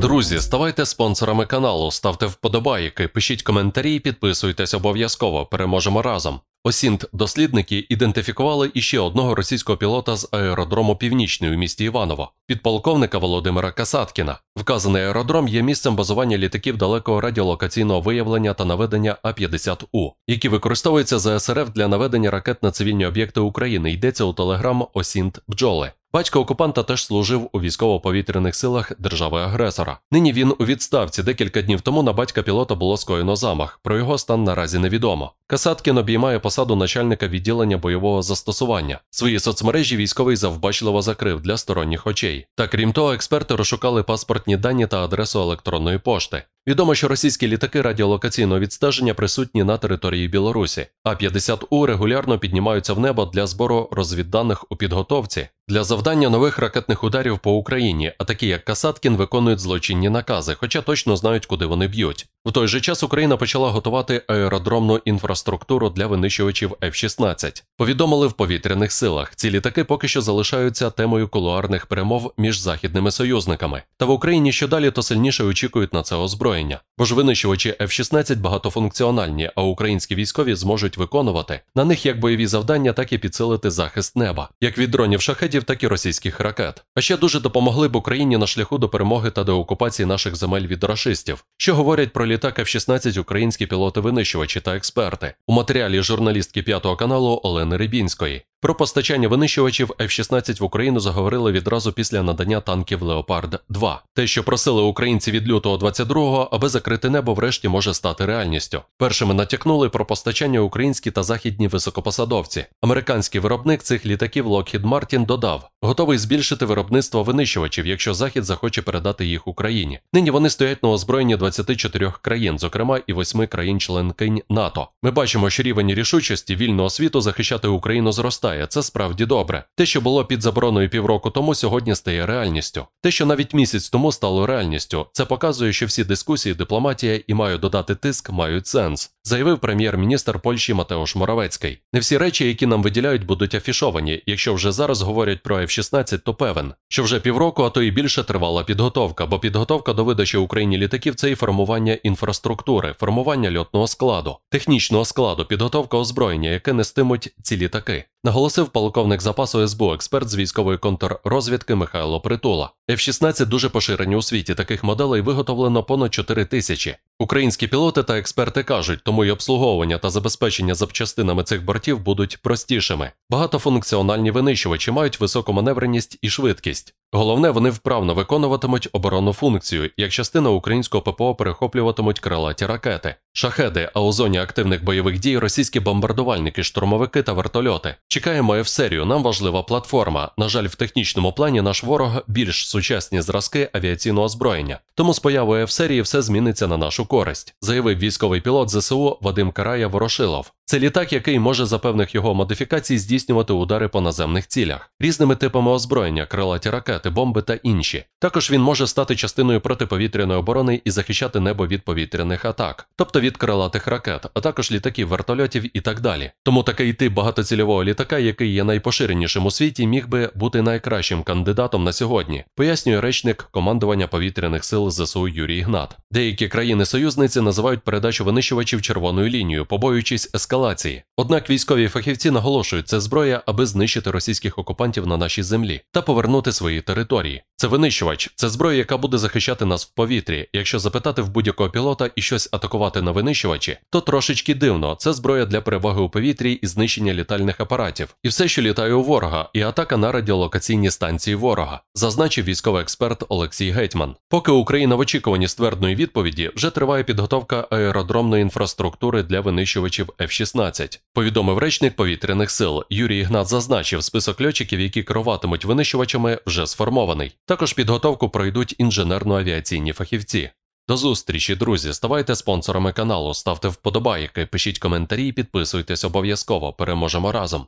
Друзі, ставайте спонсорами каналу, ставте вподобайки, пишіть коментарі, і підписуйтесь обов'язково. Переможемо разом. Осінт дослідники ідентифікували іще одного російського пілота з аеродрому Північний у місті Іваново, підполковника Володимира Касаткіна. Вказаний аеродром є місцем базування літаків далекого радіолокаційного виявлення та наведення А-50У, які використовуються за СРФ для наведення ракет на цивільні об'єкти України. Йдеться у телеграм Осінт Бджоли. Батько окупанта теж служив у військово-повітряних силах держави-агресора. Нині він у відставці декілька днів тому на батька пілота було скоєно замах. Про його стан наразі невідомо. Касаткін обіймає посаду начальника відділення бойового застосування. Свої соцмережі військовий завбачливо закрив для сторонніх очей. Та крім того, експерти розшукали паспортні дані та адресу електронної пошти. Відомо, що російські літаки радіолокаційного відстеження присутні на території Білорусі, а 50 у регулярно піднімаються в небо для збору розвідданих у підготовці для завдання нових ракетних ударів по Україні, а такі як Касаткін виконують злочинні накази, хоча точно знають, куди вони б'ють. В той же час Україна почала готувати аеродромну інфраструктуру для винищувачів F-16. Повідомили в повітряних силах. Ці літаки поки що залишаються темою кулуарних перемов між західними союзниками. Та в Україні що далі, то сильніше очікують на це озброєння. Бо ж винищувачі F-16 багатофункціональні, а українські військові зможуть виконувати на них як бойові завдання, так і підсилити захист неба, як від дронів шахедів, так і російських ракет. А ще дуже допомогли б Україні на шляху до перемоги та деокупації наших земель від рашистів що говорять про літак F-16 українські пілоти-винищувачі та експерти у матеріалі журналістки П'ятого каналу Олени Рибінської. Про постачання винищувачів F-16 в Україну заговорили відразу після надання танків Леопард 2 Те, що просили українці від лютого 22-го, аби закрити небо, врешті може стати реальністю. Першими натякнули про постачання українські та західні високопосадовці. Американський виробник цих літаків Lockheed Martin додав, готовий збільшити виробництво винищувачів, якщо Захід захоче передати їх Україні. Нині вони стоять на озброєнні 24 країн, зокрема і 8 країн-членкинь НАТО. Ми бачимо, що рівень рішучості вільного світу захищати Україну зростає зростає, це справді добре. Те, що було під забороною півроку тому, сьогодні стає реальністю. Те, що навіть місяць тому стало реальністю, це показує, що всі дискусії, дипломатія і маю додати тиск мають сенс, заявив прем'єр-міністр Польщі Матеош Моровецький. Не всі речі, які нам виділяють, будуть афішовані. Якщо вже зараз говорять про F-16, то певен, що вже півроку, а то і більше тривала підготовка, бо підготовка до видачі Україні літаків це і формування інфраструктури, формування льотного складу, технічного складу, підготовка озброєння, яке нестимуть ці літаки оголосив полковник запасу СБУ експерт з військової контррозвідки Михайло Притула. F-16 дуже поширені у світі. Таких моделей виготовлено понад 4 тисячі. Українські пілоти та експерти кажуть, тому й обслуговування та забезпечення запчастинами цих бортів будуть простішими. Багатофункціональні винищувачі мають високу маневреність і швидкість. Головне, вони вправно виконуватимуть оборонну функцію, як частина українського ППО перехоплюватимуть крилаті ракети, шахеди, а у зоні активних бойових дій російські бомбардувальники, штурмовики та вертольоти. Чекаємо f серію. Нам важлива платформа. На жаль, в технічному плані наш ворог більш суттєвий сучасні зразки авіаційного озброєння. Тому з появою в серії все зміниться на нашу користь, заявив військовий пілот ЗСУ Вадим Карая Ворошилов. Це літак, який може за певних його модифікацій здійснювати удари по наземних цілях, різними типами озброєння, крилаті ракети, бомби та інші. Також він може стати частиною протиповітряної оборони і захищати небо від повітряних атак, тобто від крилатих ракет, а також літаків, вертольотів і так далі. Тому такий тип багатоцільового літака, який є найпоширенішим у світі, міг би бути найкращим кандидатом на сьогодні, пояснює речник командування повітряних сил ЗСУ Юрій Гнат. Деякі країни-союзниці називають передачу винищувачів червоною лінією, побоюючись ескалації ескалації. Однак військові фахівці наголошують, це зброя, аби знищити російських окупантів на нашій землі та повернути свої території. Це винищувач, це зброя, яка буде захищати нас в повітрі. Якщо запитати в будь-якого пілота і щось атакувати на винищувачі, то трошечки дивно. Це зброя для переваги у повітрі і знищення літальних апаратів, і все, що літає у ворога, і атака на радіолокаційні станції ворога, зазначив військовий експерт Олексій Гетьман. Поки Україна в очікуванні ствердної відповіді вже триває підготовка аеродромної інфраструктури для винищувачів F-16. Повідомив речник повітряних сил Юрій Ігнат зазначив, список льотчиків, які керуватимуть винищувачами, вже сформований. Також підготовку пройдуть інженерно-авіаційні фахівці. До зустрічі, друзі. Ставайте спонсорами каналу, ставте вподобайки, пишіть коментарі, і підписуйтесь обов'язково. Переможемо разом.